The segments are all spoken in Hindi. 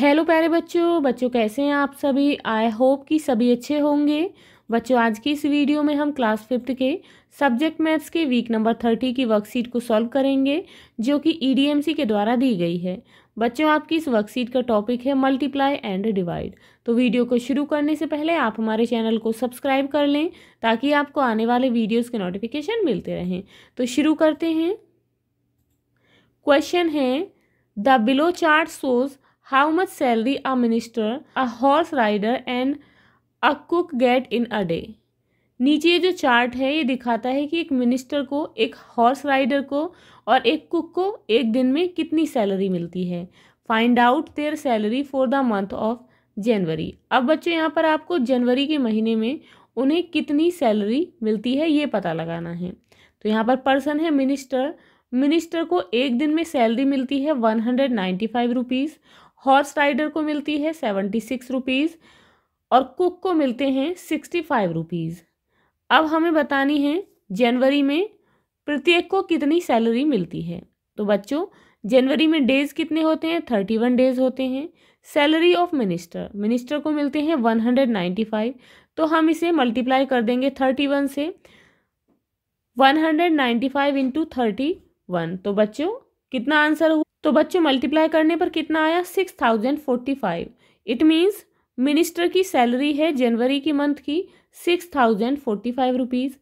हेलो प्यारे बच्चों बच्चों कैसे हैं आप सभी आई होप कि सभी अच्छे होंगे बच्चों आज की इस वीडियो में हम क्लास फिफ्थ के सब्जेक्ट मैथ्स के वीक नंबर थर्टी की वर्कशीट को सॉल्व करेंगे जो कि ईडीएमसी e के द्वारा दी गई है बच्चों आपकी इस वर्कशीट का टॉपिक है मल्टीप्लाई एंड डिवाइड तो वीडियो को शुरू करने से पहले आप हमारे चैनल को सब्सक्राइब कर लें ताकि आपको आने वाले वीडियोज़ के नोटिफिकेशन मिलते रहें तो शुरू करते हैं क्वेश्चन है the below chart shows how much salary a minister, a horse rider and a cook get in a day. नीचे ये जो चार्ट है ये दिखाता है कि एक मिनिस्टर को एक हॉर्स राइडर को और एक कुक को एक दिन में कितनी सैलरी मिलती है find out their salary for the month of January अब बच्चों यहाँ पर आपको जनवरी के महीने में उन्हें कितनी सैलरी मिलती है ये पता लगाना है तो यहाँ पर पर्सन है मिनिस्टर मिनिस्टर को एक दिन में सैलरी मिलती है one hundred ninety five rupees horse rider को मिलती है सेवेंटी सिक्स रुपीज़ और कुक को मिलते हैं सिक्सटी फाइव रुपीज़ अब हमें बतानी है जनवरी में प्रत्येक को कितनी सैलरी मिलती है तो बच्चों जनवरी में डेज़ कितने होते हैं थर्टी वन डेज़ होते हैं सैलरी ऑफ मिनिस्टर मिनिस्टर को मिलते हैं वन हंड्रेड नाइन्टी फाइव तो हम इसे मल्टीप्लाई कर देंगे थर्टी वन से one hundred ninety five into thirty one तो बच्चों कितना आंसर हुआ तो बच्चों मल्टीप्लाई करने पर कितना आया six thousand forty five it means minister की सैलरी है जनवरी की मंथ की six thousand forty five rupees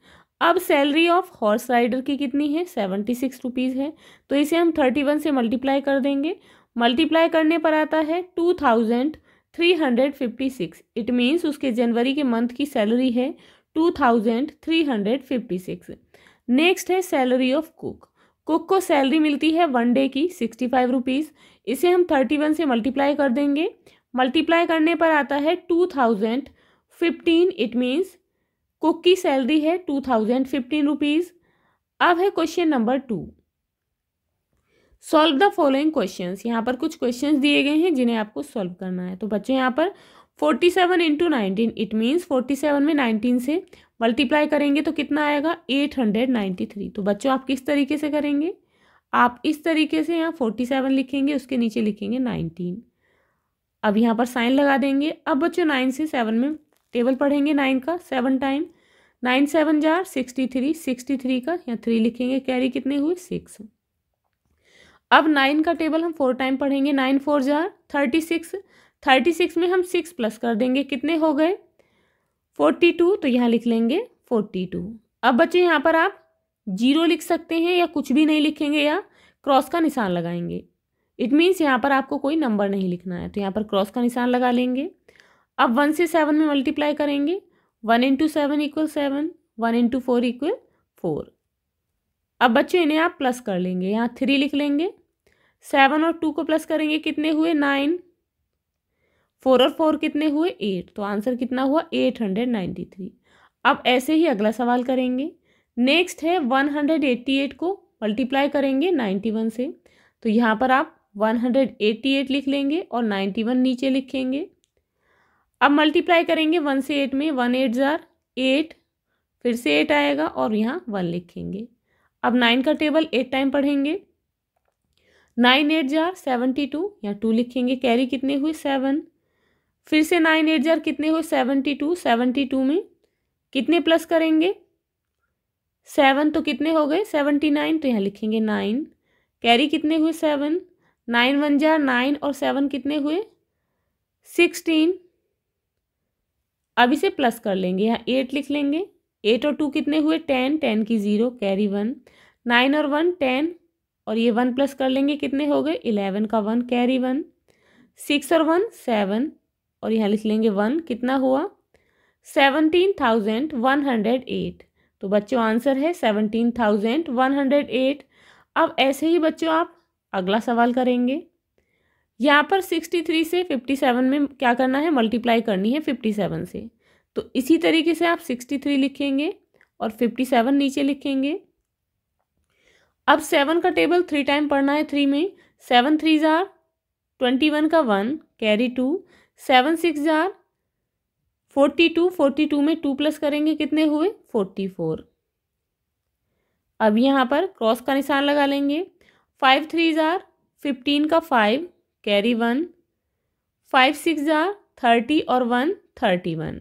अब सैलरी ऑफ हॉर्स राइडर की कितनी है सेवेंटी सिक्स रुपीज़ है तो इसे हम थर्टी वन से मल्टीप्लाई कर देंगे मल्टीप्लाई करने पर आता है two thousand three hundred fifty six it means उसके जनवरी के मंथ की सैलरी है two thousand three hundred fifty six next है सैलरी ऑफ कुक कुक को सैलरी मिलती है वन डे की सिक्सटी फाइव रुपीज़ इसे हम थर्टी वन से मल्टीप्लाई कर देंगे मल्टीप्लाई करने पर आता है two thousand fifteen it means cook की सैलरी है टू थाउजेंड फिफ्टीन रुपीज़ अब है question number two solve the following question यहाँ पर कुछ क्वेश्चन दिए गए हैं जिन्हें आपको सॉल्व करना है तो बच्चों यहाँ पर forty seven into nineteen it means forty seven में नाइनटीन से मल्टीप्लाई करेंगे तो कितना आएगा एट हंड्रेड नाइन्टी थ्री तो बच्चों आप किस तरीके से करेंगे आप इस तरीके से यहाँ फोर्टी सेवन लिखेंगे उसके नीचे लिखेंगे नाइनटीन अब यहाँ पर साइन लगा देंगे अब बच्चों नाइन से सेवन में टेबल पढ़ेंगे नाइन का सेवन टाइम नाइन सेवन जार सिक्सटी थ्री सिक्सटी थ्री का यहाँ थ्री लिखेंगे कैरी कितने हुए सिक्स अब नाइन का टेबल हम फोर टाइम पढ़ेंगे नाइन फोर जार थर्टी सिक्स थर्टी सिक्स में हम सिक्स प्लस कर देंगे कितने हो गए फोर्टी टू तो यहाँ लिख लेंगे फोर्टी टू अब बच्चे यहाँ पर आप जीरो लिख सकते हैं या कुछ भी नहीं लिखेंगे या क्रॉस का निशान लगाएंगे इट मीन्स यहाँ पर आपको कोई नंबर नहीं लिखना है तो यहाँ पर क्रॉस का निशान लगा लेंगे अब वन से सेवन में मल्टीप्लाई करेंगे one into seven equal seven one into four equal four अब बच्चे इन्हें आप प्लस कर लेंगे यहाँ थ्री लिख लेंगे सेवन और टू को प्लस करेंगे कितने हुए नाइन फोर और फोर कितने हुए एट तो आंसर कितना हुआ एट हंड्रेड नाइन्टी थ्री अब ऐसे ही अगला सवाल करेंगे नेक्स्ट है वन हंड्रेड एट्टी एट को मल्टीप्लाई करेंगे नाइन्टी वन से तो यहाँ पर आप वन हंड्रेड एट्टी एट लिख लेंगे और नाइन्टी वन नीचे लिखेंगे अब मल्टीप्लाई करेंगे वन से एट में वन एट ज़ार एट फिर से एट आएगा और यहाँ वन लिखेंगे अब नाइन का टेबल एट टाइम पढ़ेंगे नाइन एट जार सेवेंटी टू यहाँ टू लिखेंगे कैरी कितने हुए सेवन फिर से नाइन एट जार कितने हुए सेवेंटी टू सेवेंटी टू में कितने प्लस करेंगे सेवन तो कितने हो गए सेवेंटी नाइन तो यहाँ लिखेंगे नाइन कैरी कितने हुए सेवन नाइन वन जार नाइन और सेवन कितने हुए सिक्सटीन अब इसे प्लस कर लेंगे यहाँ एट लिख लेंगे एट और टू कितने हुए टेन टेन की ज़ीरो कैरी वन नाइन और वन टेन और ये वन प्लस कर लेंगे कितने हो गए इलेवन का वन कैरी वन सिक्स और वन सेवन और यहाँ लिख लेंगे वन कितना हुआ seventeen thousand one hundred eight तो बच्चों आंसर है seventeen thousand one hundred eight अब ऐसे ही बच्चों आप अगला सवाल करेंगे यहाँ पर सिक्सटी थ्री से फिफ्टी सेवन में क्या करना है मल्टीप्लाई करनी है फिफ्टी सेवन से तो इसी तरीके से आप सिक्सटी थ्री लिखेंगे और फिफ्टी सेवन नीचे लिखेंगे अब सेवन का टेबल थ्री टाइम पढ़ना है थ्री में सेवन थ्री ज़ार ट्वेंटी वन का one carry two seven six जार फोर्टी टू फोर्टी टू में टू प्लस करेंगे कितने हुए फोर्टी फोर अब यहाँ पर क्रॉस का निशान लगा लेंगे फाइव थ्री जार फिफ्टीन का five carry one five six जार थर्टी और वन थर्टी वन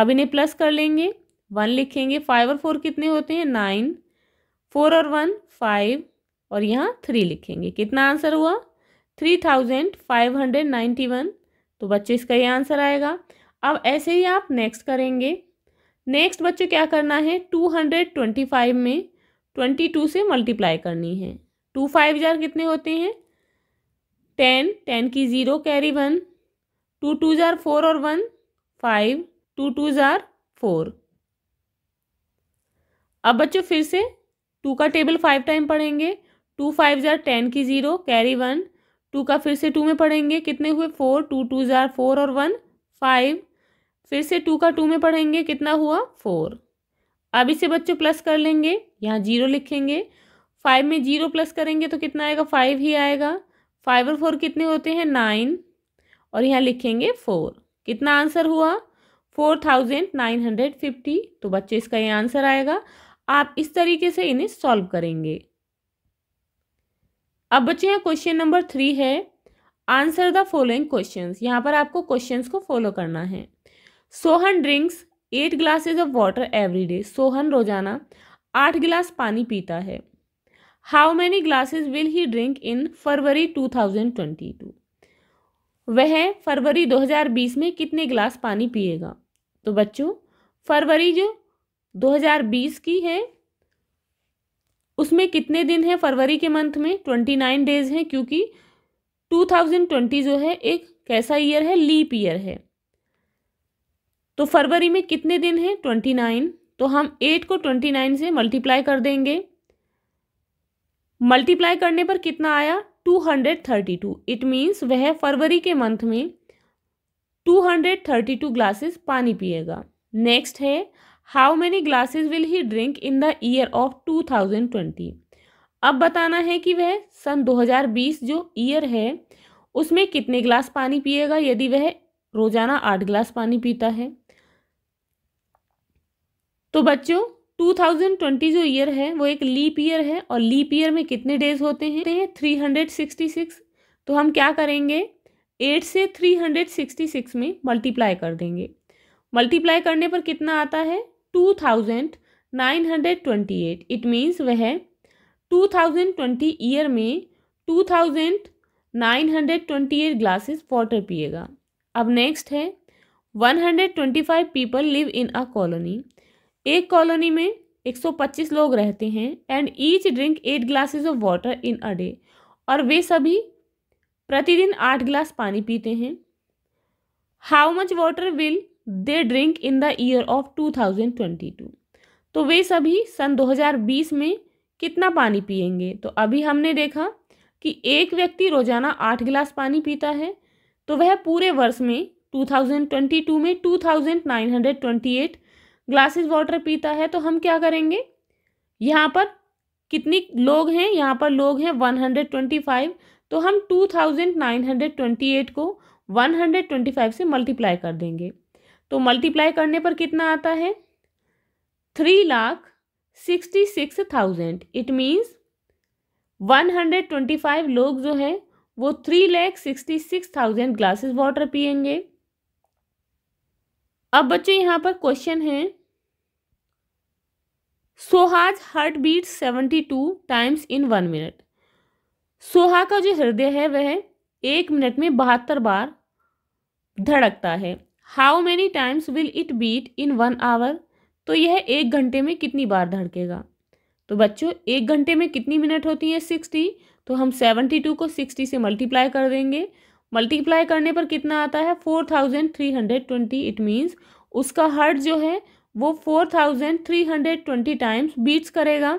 अब इन्हें प्लस कर लेंगे वन लिखेंगे फाइव और फोर कितने होते हैं नाइन फोर और वन फाइव और यहाँ थ्री लिखेंगे कितना आंसर हुआ three thousand five hundred ninety one तो बच्चे इसका ये आंसर आएगा अब ऐसे ही आप नेक्स्ट करेंगे नेक्स्ट बच्चों क्या करना है टू हंड्रेड ट्वेंटी फाइव में ट्वेंटी टू से मल्टीप्लाई करनी है टू फाइव जार कितने होते हैं टेन टेन की zero carry one two two ज़ार फोर और वन फाइव टू टू ज़ार फोर अब बच्चों फिर से टू का टेबल फाइव टाइम पढ़ेंगे टू फाइव ज़ार टेन की ज़ीरो कैरी वन टू का फिर से टू में पढ़ेंगे कितने हुए फोर टू टू ज़ार फोर और वन फाइव फिर से टू का टू में पढ़ेंगे कितना हुआ फोर अब इसे बच्चों प्लस कर लेंगे यहाँ जीरो लिखेंगे फाइव में जीरो प्लस करेंगे तो कितना आएगा फाइव ही आएगा फाइव और फोर कितने होते हैं नाइन और यहाँ लिखेंगे फोर कितना आंसर हुआ four thousand nine hundred fifty तो बच्चे इसका ये आंसर आएगा आप इस तरीके से इन्हें सॉल्व करेंगे अब बच्चे यहाँ क्वेश्चन नंबर थ्री है आंसर द फॉलोइंग क्वेश्चन यहाँ पर आपको क्वेश्चन को फॉलो करना है Sohan drinks eight glasses of water every day Sohan रोजाना आठ गिलास पानी पीता है how many glasses will he drink in February two thousand twenty two वह फरवरी दो हजार बीस में कितने गिलास पानी पिएगा तो बच्चों फरवरी जो दो हजार बीस की है उसमें कितने दिन हैं फरवरी के मंथ में ट्वेंटी नाइन डेज हैं क्योंकि टू थाउजेंड ट्वेंटी जो है एक कैसा ईयर है लीप ईयर है तो फरवरी में कितने दिन हैं ट्वेंटी नाइन तो हम एट को ट्वेंटी नाइन से मल्टीप्लाई कर देंगे मल्टीप्लाई करने पर कितना आया two hundred thirty two it means वह फरवरी के मंथ में two hundred thirty two glasses पानी पिएगा नेक्स्ट है how many glasses will he drink in the year of two thousand twenty अब बताना है कि वह सन 2020 जो ईयर है उसमें कितने ग्लास पानी पिएगा यदि वह रोजाना आठ ग्लास पानी पीता है तो बच्चों 2020 जो ईयर है वो एक लीप ईयर है और लीप ईयर में कितने डेज होते हैं थ्री सिक्स तो हम क्या करेंगे 8 से 366 में मल्टीप्लाई कर देंगे मल्टीप्लाई करने पर कितना आता है two thousand nine hundred twenty eight it means वह टू थाउजेंड ट्वेंटी ईयर में two thousand nine hundred twenty eight glasses water पिएगा अब नेक्स्ट है one hundred twenty five people live in a colony एक कॉलोनी में एक सौ पच्चीस लोग रहते हैं and each drink eight glasses of water in a day और वे सभी प्रतिदिन आठ ग्लास पानी पीते हैं how much water will they drink in the year of 2022 तो वे सभी सन 2020 में कितना पानी पियेंगे तो अभी हमने देखा कि एक व्यक्ति रोजाना आठ गिलास पानी पीता है तो वह पूरे वर्ष में 2022 में 2928 ग्लासेस वाटर पीता है तो हम क्या करेंगे यहाँ पर कितनी लोग हैं यहाँ पर लोग हैं 125 तो हम 2928 को 125 से मल्टीप्लाई कर देंगे तो मल्टीप्लाई करने पर कितना आता है three lakh sixty six thousand it means one hundred twenty five लोग जो हैं वो three lakh sixty six thousand glasses water पियेंगे अब बच्चे यहाँ पर क्वेश्चन है सोहाज heart beat seventy two times in one minute Soha का जो हृदय है वह एक मिनट में बहत्तर बार धड़कता है how many times will it beat in one hour तो यह एक घंटे में कितनी बार धड़केगा तो बच्चों एक घंटे में कितनी मिनट होती है सिक्सटी तो हम सेवेंटी टू को सिक्सटी से मल्टीप्लाई कर देंगे मल्टीप्लाई करने पर कितना आता है four thousand three hundred twenty it means उसका हर्ट जो है वो four thousand three hundred twenty times beats करेगा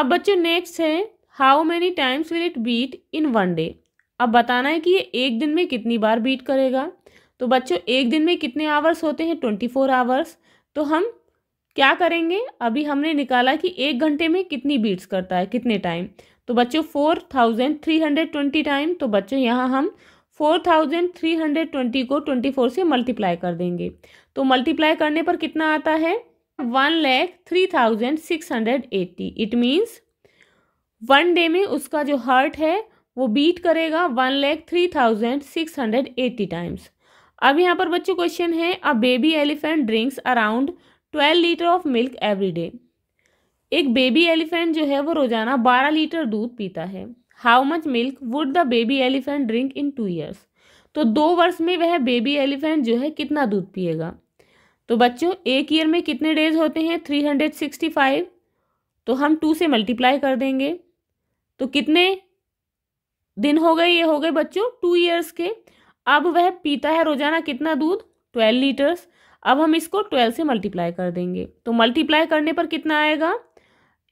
अब बच्चों नेक्स्ट है how many times will it beat in one day अब बताना है कि ये एक दिन में कितनी बार बीट करेगा तो बच्चों एक दिन में कितने आवर्स होते हैं ट्वेंटी फोर आवर्स तो हम क्या करेंगे अभी हमने निकाला कि एक घंटे में कितनी बीट्स करता है कितने टाइम तो बच्चों four thousand three hundred twenty time तो बच्चों यहाँ हम four thousand three hundred twenty को ट्वेंटी फोर से मल्टीप्लाई कर देंगे तो मल्टीप्लाई करने पर कितना आता है one lakh three thousand six hundred eighty it means one day में उसका जो हार्ट है वो बीट करेगा one lakh three thousand six hundred eighty times अब यहाँ पर बच्चों क्वेश्चन है a baby elephant drinks around twelve litre of milk every day एक बेबी एलिफेंट जो है वो रोजाना बारह लीटर दूध पीता है how much milk would the baby elephant drink in two years तो दो वर्ष में वह बेबी एलिफेंट जो है कितना दूध पिएगा तो बच्चों एक ईयर में कितने डेज होते हैं थ्री हंड्रेड सिक्सटी फाइव तो हम टू से मल्टीप्लाई कर देंगे तो कितने दिन हो गए ये हो गए बच्चों टू ईयर्स के अब वह पीता है रोजाना कितना दूध ट्वेल्व लीटर्स अब हम इसको ट्वेल्व से मल्टीप्लाई कर देंगे तो मल्टीप्लाई करने पर कितना आएगा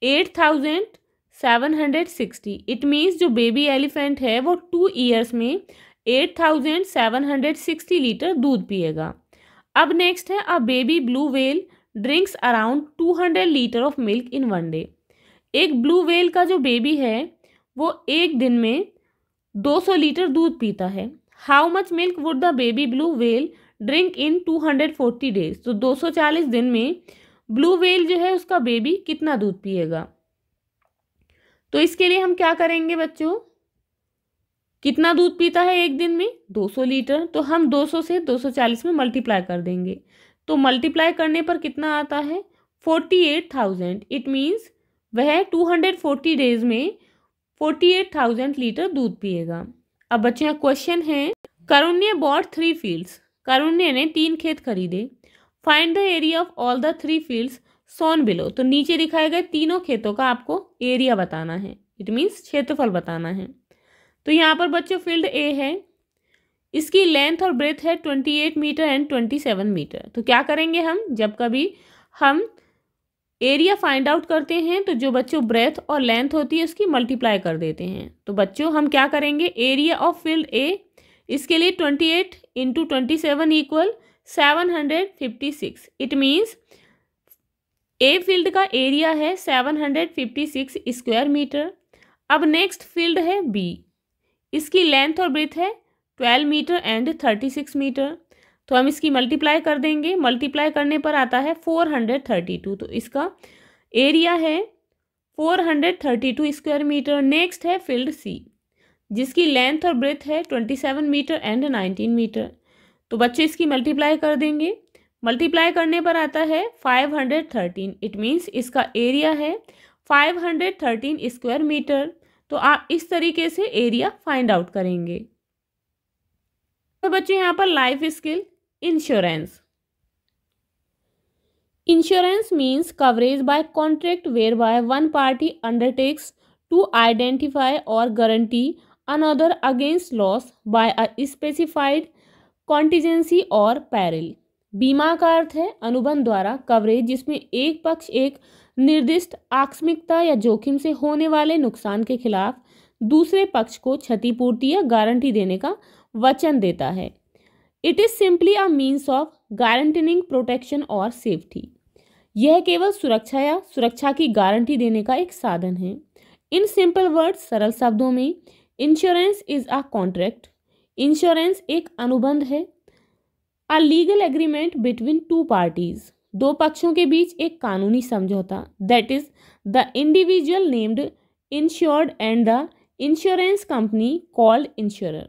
eight thousand seven hundred sixty it means जो बेबी एलिफेंट है वो टू ईयर्स में eight thousand seven hundred sixty litre दूध पिएगा अब नेक्स्ट है a baby blue whale drinks around two hundred litre of milk in one day एक ब्लू वेल का जो बेबी है वो एक दिन में दो सौ लीटर दूध पीता है how much milk would the baby blue whale drink in two hundred forty days तो दो सौ चालीस दिन में ब्लू वेल जो है उसका बेबी कितना दूध पिएगा तो इसके लिए हम क्या करेंगे बच्चों कितना दूध पीता है एक दिन में 200 लीटर तो हम 200 से 240 में मल्टीप्लाई कर देंगे तो मल्टीप्लाई करने पर कितना आता है 48,000 इट मीन्स वह 240 डेज में 48,000 लीटर दूध पिएगा अब बच्चे यहाँ क्वेश्चन है Karunya bought three fields Karunya ने तीन खेत खरीदे find the area of all the three fields shown below तो नीचे दिखाए गए तीनों खेतों का आपको एरिया बताना है इट मीन्स क्षेत्रफल बताना है तो यहाँ पर बच्चों फील्ड ए है इसकी लेंथ और ब्रेथ है twenty eight metre and twenty seven metre तो क्या करेंगे हम जब कभी हम एरिया फाइंड आउट करते हैं तो जो बच्चों ब्रेथ और लेंथ होती है उसकी मल्टीप्लाई कर देते हैं तो बच्चों हम क्या करेंगे एरिया ऑफ फील्ड ए इसके लिए twenty eight into twenty seven equal seven hundred fifty six it means A field का एरिया है seven hundred fifty six square metre अब नेक्स्ट फील्ड है बी इसकी लेंथ और ब्रेथ है twelve metre and thirty six metre तो हम इसकी मल्टीप्लाई कर देंगे मल्टीप्लाई करने पर आता है फोर हंड्रेड थर्टी टू तो इसका एरिया है four hundred thirty two square metre next है फील्ड सी जिसकी लेंथ और ब्रेथ है twenty seven metre and nineteen metre तो बच्चे इसकी मल्टीप्लाई कर देंगे मल्टीप्लाई करने पर आता है five hundred thirteen it means इसका एरिया है five hundred thirteen square metre तो आप इस तरीके से एरिया फाइंड आउट करेंगे तो बच्चे यहाँ पर life skill insurance insurance means coverage by contract whereby one party undertakes to identify or guarantee another against loss by a specified contingency or peril बीमा का अर्थ है अनुबंध द्वारा कवरेज जिसमें एक पक्ष एक निर्दिष्ट आकस्मिकता या जोखिम से होने वाले नुकसान के खिलाफ दूसरे पक्ष को क्षतिपूर्ति या गारंटी देने का वचन देता है it is simply a means of guaranteeing protection और सेफ्टी यह केवल सुरक्षा या सुरक्षा की गारंटी देने का एक साधन है इन सिंपल वर्ड सरल शब्दों में insurance is a contract insurance एक अनुबंध है a legal agreement between two parties दो पक्षों के बीच एक कानूनी समझौता that is the individual named insured and the insurance company called insurer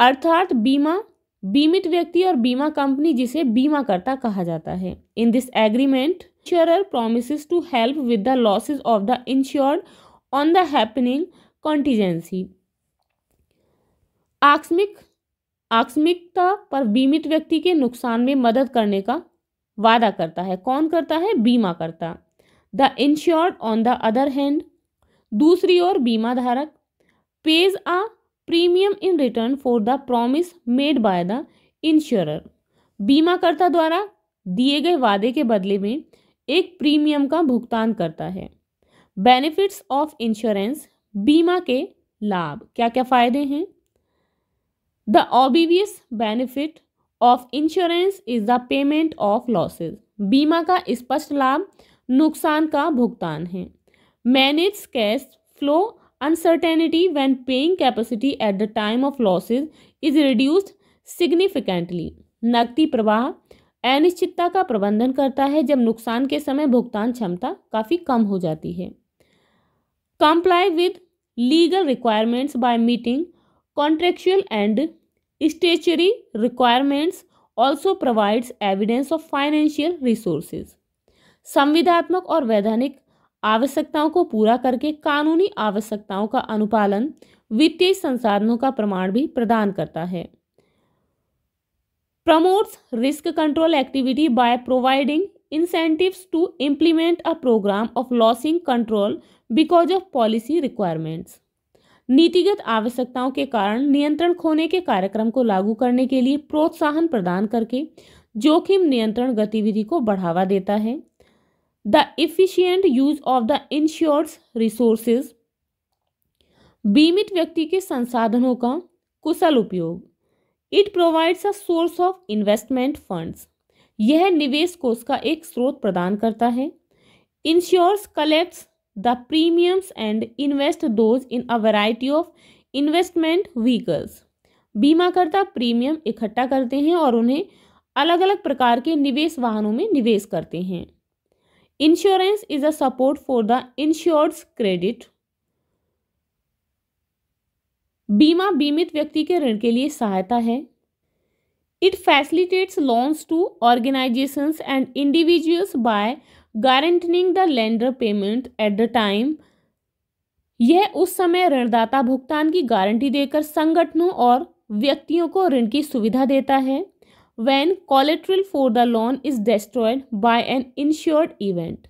अर्थात बीमा बीमित व्यक्ति और बीमा कंपनी जिसे बीमाकर्ता कहा जाता है in this agreement insurer promise to help with the losses of the insured on the happening contingency आकस्मिक आकस्मिकता पर बीमित व्यक्ति के नुकसान में मदद करने का वादा करता है कौन करता है बीमा करता the insured on the other hand दूसरी ओर बीमा धारक pays a premium in return for the promise made by the insurer बीमाकर्ता द्वारा दिए गए वादे के बदले में एक प्रीमियम का भुगतान करता है बेनिफिट्स ऑफ इंश्योरेंस बीमा के लाभ क्या क्या फ़ायदे हैं the obvious benefit of insurance is the payment of losses बीमा का स्पष्ट लाभ नुकसान का भुगतान है manage cash flow uncertainty when paying capacity at the time of losses is reduced significantly नकदी प्रवाह अनिश्चितता का प्रबंधन करता है जब नुकसान के समय भुगतान क्षमता काफ़ी कम हो जाती है comply with legal requirements by meeting contractual and statutory requirements also provides evidence of financial resources संविधात्मक और वैधानिक आवश्यकताओं को पूरा करके कानूनी आवश्यकताओं का अनुपालन वित्तीय संसाधनों का प्रमाण भी प्रदान करता है promotes risk control activity by providing incentives to implement a programme of losing control because of policy requirements नीतिगत आवश्यकताओं के कारण नियंत्रण खोने के कार्यक्रम को लागू करने के लिए प्रोत्साहन प्रदान करके जोखिम नियंत्रण गतिविधि को बढ़ावा देता है the efficient use of the insurers resources बीमित व्यक्ति के संसाधनों का कुशल उपयोग it provides a source of investment funds यह निवेश कोष का एक स्रोत प्रदान करता है insurers collect the premiums and invest those in a variety of investment vehicles बीमाकर्ता प्रीमियम इकट्ठा करते हैं और उन्हें अलग अलग प्रकार के निवेश वाहनों में निवेश करते हैं Insurance is a support for the insured's credit. बीमा बीमित व्यक्ति के ऋण के लिए सहायता है it facilitates loans to organisations and individuals by guaranteeing the lender payment at the time यह उस समय ऋणदाता भुगतान की गारंटी देकर संगठनों और व्यक्तियों को ऋण की सुविधा देता है when collateral for the loan is destroyed by an insured event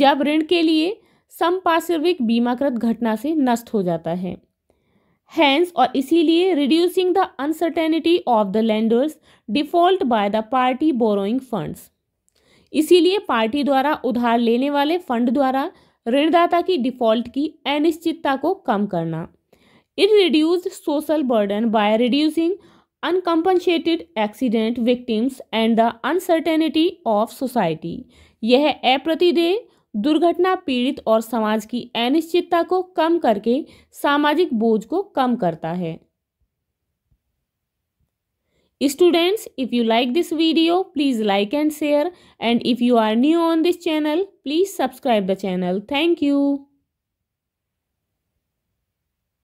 जब ऋण के लिए संपार्श्विक बीमाकृत घटना से नष्ट हो जाता है हैंस और इसीलिए reducing the uncertainty of the lenders default by the party borrowing funds इसीलिए पार्टी द्वारा उधार लेने वाले फंड द्वारा ऋणदाता की डिफॉल्ट की अनिश्चितता को कम करना it reduces social burden by reducing uncompensated accident victims and the uncertainty of society यह अप्रतिदेय दुर्घटना पीड़ित और समाज की अनिश्चितता को कम करके सामाजिक बोझ को कम करता है students if you like this video please like and share and if you are new on this channel please subscribe the channel thank you